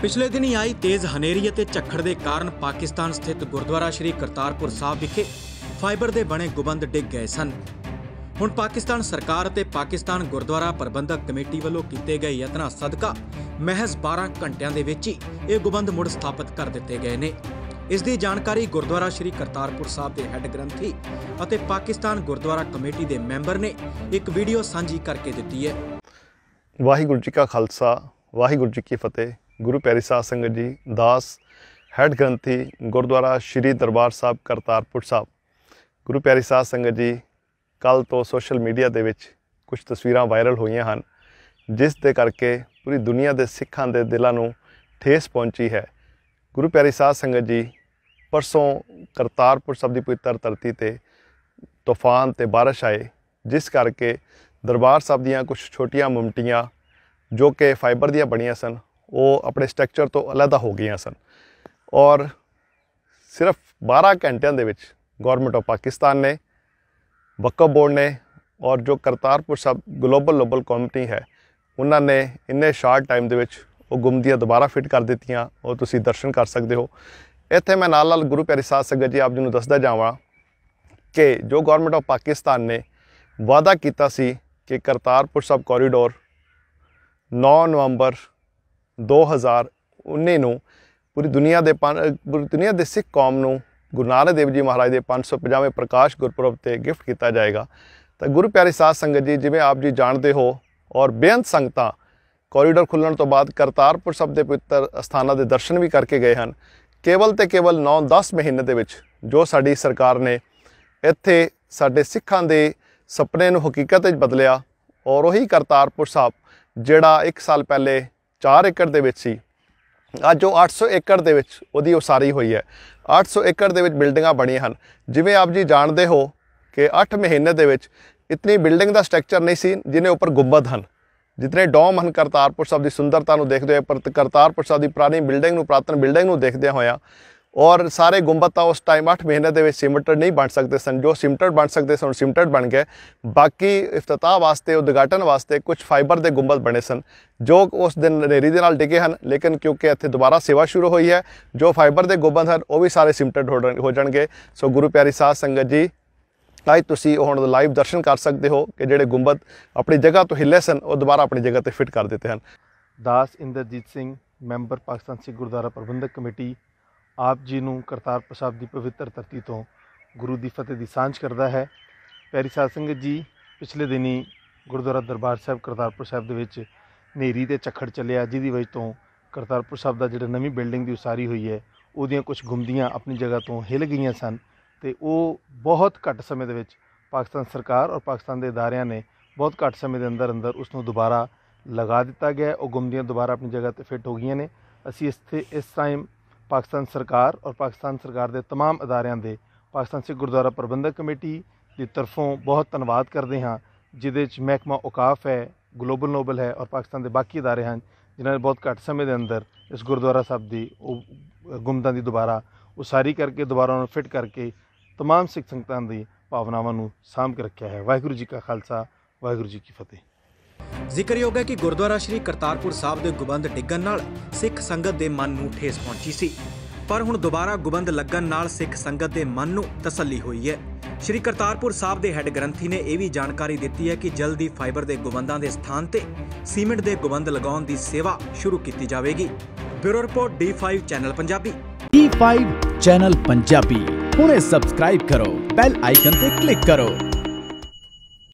ਪਿਛਲੇ ਦਿਨ ਹੀ ਆਈ ਤੇਜ਼ ਹਨੇਰੀ ਅਤੇ ਝੱਖੜ ਦੇ ਕਾਰਨ ਪਾਕਿਸਤਾਨ ਸਥਿਤ ਗੁਰਦੁਆਰਾ ਸ਼੍ਰੀ ਕਰਤਾਰਪੁਰ ਸਾਹਿਬ ਵਿਖੇ ਫਾਈਬਰ ਦੇ ਬਣੇ ਗੁਬੰਦ ਡਿੱਗ ਗਏ ਸਨ ਹੁਣ ਪਾਕਿਸਤਾਨ ਸਰਕਾਰ ਅਤੇ ਪਾਕਿਸਤਾਨ ਗੁਰਦੁਆਰਾ ਪ੍ਰਬੰਧਕ ਕਮੇਟੀ ਵੱਲੋਂ ਕੀਤੇ ਗਏ ਯਤਨਾਂ ਸਦਕਾ ਮਹਿਜ਼ 12 ਘੰਟਿਆਂ ਦੇ ਵਿੱਚ ਹੀ ਇਹ ਗੁਬੰਦ ਮੁੜ ਸਥਾਪਿਤ ਕਰ ਦਿੱਤੇ ਗਏ ਨੇ ਇਸ ਦੀ ਜਾਣਕਾਰੀ ਗੁਰਦੁਆਰਾ ਸ਼੍ਰੀ ਕਰਤਾਰਪੁਰ ਸਾਹਿਬ ਦੇ ਹੈੱਡ ਗ੍ਰੰਥੀ ਅਤੇ ਪਾਕਿਸਤਾਨ ਗੁਰਦੁਆਰਾ ਕਮੇਟੀ ਦੇ ਮੈਂਬਰ ਨੇ ਇੱਕ ਵੀਡੀਓ ਸਾਂਝੀ ਕਰਕੇ ਦਿੱਤੀ ਹੈ ਵਾਹਿਗੁਰੂ ਜੀ ਕਾ ਖਾਲਸਾ ਵਾਹਿਗੁਰੂ ਜੀ ਕੀ ਫਤਿਹ ਗੁਰੂ ਪਿਆਰੀ ਸਾਧ ਸੰਗਤ ਜੀ ਦਾਸ ਹੈਡ ਗ੍ਰੰਥੀ ਗੁਰਦੁਆਰਾ ਸ਼੍ਰੀ ਦਰਬਾਰ ਸਾਹਿਬ ਕਰਤਾਰਪੁਰ ਸਾਹਿਬ ਗੁਰੂ ਪਿਆਰੀ ਸਾਧ ਸੰਗਤ ਜੀ ਕੱਲ ਤੋਂ ਸੋਸ਼ਲ ਮੀਡੀਆ ਦੇ ਵਿੱਚ ਕੁਝ ਤਸਵੀਰਾਂ ਵਾਇਰਲ ਹੋਈਆਂ ਹਨ ਜਿਸ ਦੇ ਕਰਕੇ ਪੂਰੀ ਦੁਨੀਆ ਦੇ ਸਿੱਖਾਂ ਦੇ ਦਿਲਾਂ ਨੂੰ ਠੇਸ ਪਹੁੰਚੀ ਹੈ ਗੁਰੂ ਪਿਆਰੀ ਸਾਧ ਸੰਗਤ ਜੀ ਪਰਸੋਂ ਕਰਤਾਰਪੁਰ ਸਾਹਿਬ ਦੀ ਪਵਿੱਤਰ ਧਰਤੀ ਤੇ ਤੂਫਾਨ ਤੇ بارش ਆਏ ਜਿਸ ਕਰਕੇ ਦਰਬਾਰ ਸਾਹਿਬ ਦੀਆਂ ਕੁਝ ਛੋਟੀਆਂ ਮੁਮਟੀਆਂ ਜੋ ਕਿ ਫਾਈਬਰ ਦੀਆਂ ਬਣੀਆਂ ਸਨ ਉਹ ਆਪਣੇ ਸਟਰਕਚਰ ਤੋਂ ਅਲੱਗਾ ਹੋ ਗਈਆਂ ਸਨ ਔਰ ਸਿਰਫ 12 ਘੰਟਿਆਂ ਦੇ ਵਿੱਚ ਗਵਰਨਮੈਂਟ ਆਫ ਪਾਕਿਸਤਾਨ ਨੇ ਵਕਫ ਬੋਰਡ ਨੇ ਔਰ ਜੋ ਕਰਤਾਰਪੁਰ ਸਾਹਿਬ ਗਲੋਬਲ ਲੋਬਲ ਕਮਿਟੀ ਹੈ ਉਹਨਾਂ ਨੇ ਇੰਨੇ ਸ਼ਾਰਟ ਟਾਈਮ ਦੇ ਵਿੱਚ ਉਹ ਗੁੰਮਦੀਆਂ ਦੁਬਾਰਾ ਫਿਟ ਕਰ ਦਿੱਤੀਆਂ ਉਹ ਤੁਸੀਂ ਦਰਸ਼ਨ ਕਰ ਸਕਦੇ ਹੋ ਇੱਥੇ ਮੈਂ ਨਾਲ ਨਾਲ ਗੁਰੂ ਪਿਆਰੇ ਸਾਧ ਸੰਗਤ ਜੀ ਆਪ ਜੀ ਨੂੰ ਦੱਸਦਾ ਜਾਵਾਂ ਕਿ ਜੋ ਗਵਰਨਮੈਂਟ ਆਫ ਪਾਕਿਸਤਾਨ ਨੇ ਵਾਅਦਾ ਕੀਤਾ ਸੀ ਕਿ ਕਰਤਾਰਪੁਰ ਸਾਹਿਬ ਕੋਰੀਡੋਰ 9 ਨਵੰਬਰ 2019 ਨੂੰ ਪੂਰੀ ਦੁਨੀਆ ਦੇ ਪੂਰੀ ਦੁਨੀਆ ਦੇ ਸਿੱਖ ਕੌਮ ਨੂੰ ਗੁਰੂ ਨਾਨਕ ਦੇਵ ਜੀ ਮਹਾਰਾਜ ਦੇ 550ਵੇਂ ਪ੍ਰਕਾਸ਼ ਗੁਰਪੁਰਬ ਤੇ ਗਿਫਟ ਕੀਤਾ ਜਾਏਗਾ ਤਾਂ ਗੁਰੂ ਪਿਆਰੇ ਸਾਧ ਸੰਗਤ ਜੀ ਜਿਵੇਂ ਆਪ ਜੀ ਜਾਣਦੇ ਹੋ ਔਰ ਬੇਅੰਤ ਸੰਗਤਾਂ ਕੋਰੀਡੋਰ ਖੁੱਲਣ ਤੋਂ ਬਾਅਦ ਕਰਤਾਰਪੁਰ ਸਾਹਿਬ ਦੇ ਪਵਿੱਤਰ ਸਥਾਨਾਂ ਦੇ ਦਰਸ਼ਨ ਵੀ ਕਰਕੇ ਗਏ ਹਨ ਕੇਵਲ ਤੇ ਕੇਵਲ 9-10 ਮਹੀਨੇ ਦੇ ਵਿੱਚ ਜੋ ਸਾਡੀ ਸਰਕਾਰ ਨੇ ਇੱਥੇ ਸਾਡੇ ਸਿੱਖਾਂ ਦੇ ਸੁਪਨੇ ਨੂੰ ਹਕੀਕਤ ਵਿੱਚ ਬਦਲਿਆ ਔਰ ਉਹੀ ਕਰਤਾਰਪੁਰ ਸਾਹਿਬ ਜਿਹੜਾ 1 ਸਾਲ ਪਹਿਲੇ 4 ਏਕੜ ਦੇ ਵਿੱਚ ਸੀ ਅੱਜ ਉਹ 800 ਏਕੜ ਦੇ ਵਿੱਚ ਉਹਦੀ ਉਸਾਰੀ ਹੋਈ ਹੈ 800 ਏਕੜ ਦੇ ਵਿੱਚ ਬਿਲਡਿੰਗਾਂ ਬਣੀਆਂ ਹਨ ਜਿਵੇਂ ਆਪ ਜੀ ਜਾਣਦੇ ਹੋ ਕਿ 8 ਮਹੀਨੇ ਦੇ ਵਿੱਚ ਇਤਨੀ ਬਿਲਡਿੰਗ ਦਾ ਸਟਰਕਚਰ ਨਹੀਂ ਸੀ ਜਿਨੇ ਉੱਪਰ ਗੁੰਬਦ ਹਨ ਜਿਤਨੇ ਡੋਮ ਹਨ ਕਰਤਾਰਪੁਰ ਸਾਹਿਬ ਦੀ ਸੁੰਦਰਤਾ ਨੂੰ ਦੇਖਦੇ ਹੋਏ ਪਰ ਕਰਤਾਰਪੁਰ ਸਾਹਿਬ ਦੀ ਪੁਰਾਣੀ ਬਿਲਡਿੰਗ ਨੂੰ ਪ੍ਰਾਤਨ ਬਿਲਡਿੰਗ ਨੂੰ ਦੇਖਦੇ ਹੋਇਆ ਔਰ ਸਾਰੇ ਗੁੰਬਦ ਤਾਂ ਉਸ ਟਾਈਮ 8 ਮਹੀਨੇ ਦੇ ਵਿੱਚ ਸਿਮਟਡ ਨਹੀਂ ਬਣ ਸਕਦੇ ਸਨ ਜੋ ਸਿਮਟਡ ਬਣ ਸਕਦੇ ਸਨ ਸਿਮਟਡ ਬਣ ਗਏ ਬਾਕੀ ਇਫਤਤਾਹ ਵਾਸਤੇ ਉਦਘਾਟਨ ਵਾਸਤੇ ਕੁਝ ਫਾਈਬਰ ਦੇ ਗੁੰਬਦ ਬਣੇ ਸਨ ਜੋ ਉਸ ਦਿਨ ਨੇਰੀ ਦੇ ਨਾਲ ਡਿੱਗੇ ਹਨ ਲੇਕਿਨ ਕਿਉਂਕਿ ਇੱਥੇ ਦੁਬਾਰਾ ਸੇਵਾ ਸ਼ੁਰੂ ਹੋਈ ਹੈ ਜੋ ਫਾਈਬਰ ਦੇ ਗੁੰਬਦ ਹਨ ਉਹ ਵੀ ਸਾਰੇ ਸਿਮਟਡ ਹੋ ਜਾਣਗੇ ਸੋ ਗੁਰੂ ਪਿਆਰੀ ਸਾਧ ਸੰਗਤ ਜੀ ਅੱਜ ਤੁਸੀਂ ਹੁਣ ਲਾਈਵ ਦਰਸ਼ਨ ਕਰ ਸਕਦੇ ਹੋ ਕਿ ਜਿਹੜੇ ਗੁੰਬਦ ਆਪਣੀ ਜਗ੍ਹਾ ਤੋਂ ਹਿੱਲੇ ਸਨ ਉਹ ਦੁਬਾਰਾ ਆਪਣੀ ਜਗ੍ਹਾ ਤੇ ਫਿੱਟ ਕਰ ਦਿੱਤੇ ਹਨ ਦਾਸ ਇੰਦਰਜੀਤ ਸਿੰਘ ਮੈਂਬਰ ਪਾਕਿਸਤਾਨ ਸਿੱਖ ਗੁਰਦੁਆਰਾ ਪ੍ਰਬੰਧਕ ਕਮੇਟੀ ਆਪ ਜੀ ਨੂੰ ਕਰਤਾਰਪੁਰ ਸਾਹਿਬ ਦੀ ਪਵਿੱਤਰ ਧਰਤੀ ਤੋਂ ਗੁਰੂ ਦੀ ਫਤਿਹ ਦੀ ਸਾਂਝ ਕਰਦਾ ਹੈ ਪੈਰੀ ਸਾਧ ਸੰਗਤ ਜੀ ਪਿਛਲੇ ਦਿਨੀ ਗੁਰਦੁਆਰਾ ਦਰਬਾਰ ਸਾਹਿਬ ਕਰਤਾਰਪੁਰ ਸਾਹਿਬ ਦੇ ਵਿੱਚ ਨੇਰੀ ਤੇ ਚੱਖੜ ਚੱਲਿਆ ਜਿਹਦੀ ਵਜ੍ਹਾ ਤੋਂ ਕਰਤਾਰਪੁਰ ਸਾਹਿਬ ਦਾ ਜਿਹੜਾ ਨਵੀਂ ਬਿਲਡਿੰਗ ਦੀ ਉਸਾਰੀ ਹੋਈ ਹੈ ਉਹਦੀਆਂ ਕੁਝ ਗੁੰਦੀਆਂ ਆਪਣੀ ਜਗ੍ਹਾ ਤੋਂ ਹਿਲ ਗਈਆਂ ਸਨ ਤੇ ਉਹ ਬਹੁਤ ਘੱਟ ਸਮੇਂ ਦੇ ਵਿੱਚ ਪਾਕਿਸਤਾਨ ਸਰਕਾਰ ਔਰ ਪਾਕਿਸਤਾਨ ਦੇ ਇਦਾਰਿਆਂ ਨੇ ਬਹੁਤ ਘੱਟ ਸਮੇਂ ਦੇ ਅੰਦਰ ਅੰਦਰ ਉਸ ਨੂੰ ਦੁਬਾਰਾ ਲਗਾ ਦਿੱਤਾ ਗਿਆ ਉਹ ਗੁੰਦੀਆਂ ਦੁਬਾਰਾ ਆਪਣੀ ਜਗ੍ਹਾ ਤੇ ਫਿੱਟ ਹੋ ਗਈਆਂ ਨੇ ਅਸੀਂ ਇਸ ਤੇ ਇਸ ਟਾਈਮ ਪਾਕਿਸਤਾਨ ਸਰਕਾਰ ਔਰ ਪਾਕਿਸਤਾਨ ਸਰਕਾਰ ਦੇ तमाम ਅਦਾਰਿਆਂ ਦੇ ਪਾਕਿਸਤਾਨ ਸਿੱਖ ਗੁਰਦੁਆਰਾ ਪ੍ਰਬੰਧਕ ਕਮੇਟੀ ਦੀ ਤਰਫੋਂ ਬਹੁਤ ਧੰਨਵਾਦ ਕਰਦੇ ਹਾਂ ਜਿਦੇ ਵਿੱਚ ਮਹਿਕਮਾ ਔਕਾਫ ਹੈ ਗਲੋਬਲ ਨੋਬਲ ਹੈ ਔਰ ਪਾਕਿਸਤਾਨ ਦੇ ਬਾਕੀ ادارے ਹਨ ਜਿਨ੍ਹਾਂ ਨੇ ਬਹੁਤ ਘੱਟ ਸਮੇਂ ਦੇ ਅੰਦਰ ਇਸ ਗੁਰਦੁਆਰਾ ਸਾਹਿਬ ਦੀ ਗੁੰਮਦਾਂ ਦੀ ਦੁਬਾਰਾ ਉਸਾਰੀ ਕਰਕੇ ਦੁਬਾਰਾ ਉਹਨੂੰ ਫਿਟ ਕਰਕੇ तमाम ਸਿੱਖ ਸੰਗਤਾਂ ਦੀ ਭਾਵਨਾਵਾਂ ਨੂੰ ਸਾਂਭ ਕੇ ਰੱਖਿਆ ਹੈ ਵਾਹਿਗੁਰੂ ਜੀ ਕਾ ਖਾਲਸਾ ਵਾਹਿਗੁਰੂ ਜੀ ਕੀ ਫਤਿਹ ਜ਼ਿਕਰਯੋਗ ਹੈ ਕਿ ਗੁਰਦੁਆਰਾ ਸ਼੍ਰੀ ਕਰਤਾਰਪੁਰ ਸਾਹਿਬ ਦੇ ਗੁਬੰਦ ਡਿੱਗਣ ਨਾਲ ਸਿੱਖ ਸੰਗਤ ਦੇ ਮਨ ਨੂੰ ਠੇਸ ਪਹੁੰਚੀ ਸੀ ਪਰ ਹੁਣ ਦੁਬਾਰਾ ਗੁਬੰਦ ਲੱਗਣ ਨਾਲ ਸਿੱਖ ਸੰਗਤ ਦੇ ਮਨ ਨੂੰ ਤਸੱਲੀ ਹੋਈ ਹੈ ਸ਼੍ਰੀ ਕਰਤਾਰਪੁਰ ਸਾਹਿਬ ਦੇ ਹੈੱਡ ਗ੍ਰੰਥੀ ਨੇ ਇਹ ਵੀ ਜਾਣਕਾਰੀ ਦਿੱਤੀ ਹੈ ਕਿ ਜਲਦੀ ਫਾਈਬਰ ਦੇ ਗੁਬੰਦਾਂ ਦੇ ਸਥਾਨ ਤੇ ਸੀਮੈਂਟ ਦੇ ਗੁਬੰਦ ਲਗਾਉਣ ਦੀ ਸੇਵਾ ਸ਼ੁਰੂ ਕੀਤੀ ਜਾਵੇਗੀ bureau report D5 channel Punjabi D5 channel Punjabi ਹੁਣੇ ਸਬਸਕ੍ਰਾਈਬ ਕਰੋ ਬੈਲ ਆਈਕਨ ਤੇ ਕਲਿੱਕ ਕਰੋ